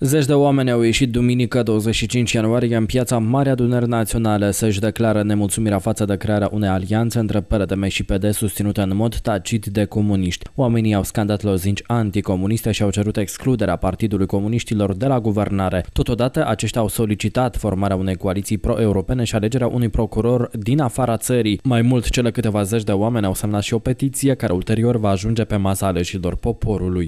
Zeci de oameni au ieșit duminică 25 ianuarie în piața Marea Adunări Naționale să-și declară nemulțumirea față de crearea unei alianțe între PRDM și PD susținută în mod tacit de comuniști. Oamenii au scandat lozinci anticomuniste și au cerut excluderea Partidului Comuniștilor de la guvernare. Totodată, aceștia au solicitat formarea unei coaliții pro-europene și alegerea unui procuror din afara țării. Mai mult, cele câteva zeci de oameni au semnat și o petiție care ulterior va ajunge pe masa aleșilor poporului.